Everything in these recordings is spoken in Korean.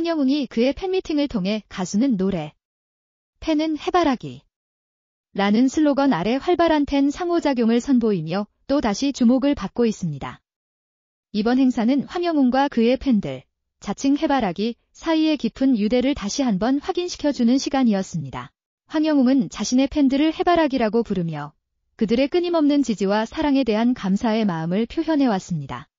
한영웅이 그의 팬미팅을 통해 가수는 노래, 팬은 해바라기 라는 슬로건 아래 활발한 팬 상호작용을 선보이며 또다시 주목을 받고 있습니다. 이번 행사는 황영웅과 그의 팬들, 자칭 해바라기 사이의 깊은 유대를 다시 한번 확인시켜주는 시간이었습니다. 황영웅은 자신의 팬들을 해바라기라고 부르며 그들의 끊임없는 지지와 사랑에 대한 감사의 마음을 표현해왔습니다.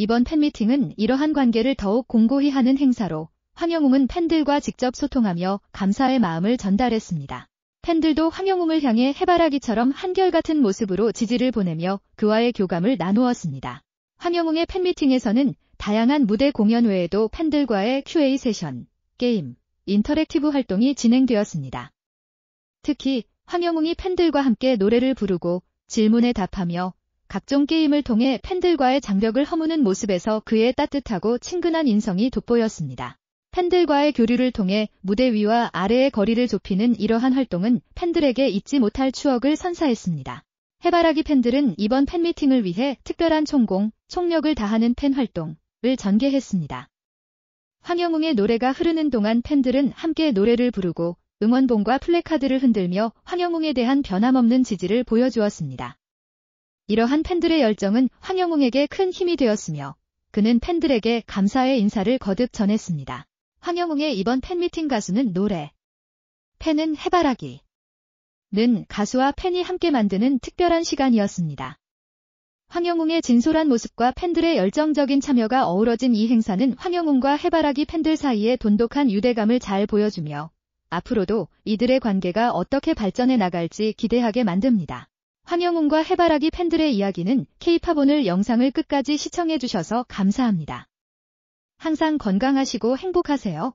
이번 팬미팅은 이러한 관계를 더욱 공고히 하는 행사로 황영웅은 팬들과 직접 소통하며 감사의 마음을 전달했습니다. 팬들도 황영웅을 향해 해바라기처럼 한결같은 모습으로 지지를 보내며 그와의 교감을 나누었습니다. 황영웅의 팬미팅에서는 다양한 무대 공연 외에도 팬들과의 Q&A 세션, 게임, 인터랙티브 활동이 진행되었습니다. 특히 황영웅이 팬들과 함께 노래를 부르고 질문에 답하며 각종 게임을 통해 팬들과의 장벽을 허무는 모습에서 그의 따뜻하고 친근한 인성이 돋보였습니다. 팬들과의 교류를 통해 무대 위와 아래의 거리를 좁히는 이러한 활동은 팬들에게 잊지 못할 추억을 선사했습니다. 해바라기 팬들은 이번 팬미팅을 위해 특별한 총공, 총력을 다하는 팬 활동을 전개했습니다. 황영웅의 노래가 흐르는 동안 팬들은 함께 노래를 부르고 응원봉과 플래카드를 흔들며 황영웅에 대한 변함없는 지지를 보여주었습니다. 이러한 팬들의 열정은 황영웅에게 큰 힘이 되었으며 그는 팬들에게 감사의 인사를 거듭 전했습니다. 황영웅의 이번 팬미팅 가수는 노래 팬은 해바라기 는 가수와 팬이 함께 만드는 특별한 시간이었습니다. 황영웅의 진솔한 모습과 팬들의 열정적인 참여가 어우러진 이 행사는 황영웅과 해바라기 팬들 사이의 돈독한 유대감을 잘 보여주며 앞으로도 이들의 관계가 어떻게 발전해 나갈지 기대하게 만듭니다. 황영웅과 해바라기 팬들의 이야기는 케이팝 오늘 영상을 끝까지 시청해주셔서 감사합니다. 항상 건강하시고 행복하세요.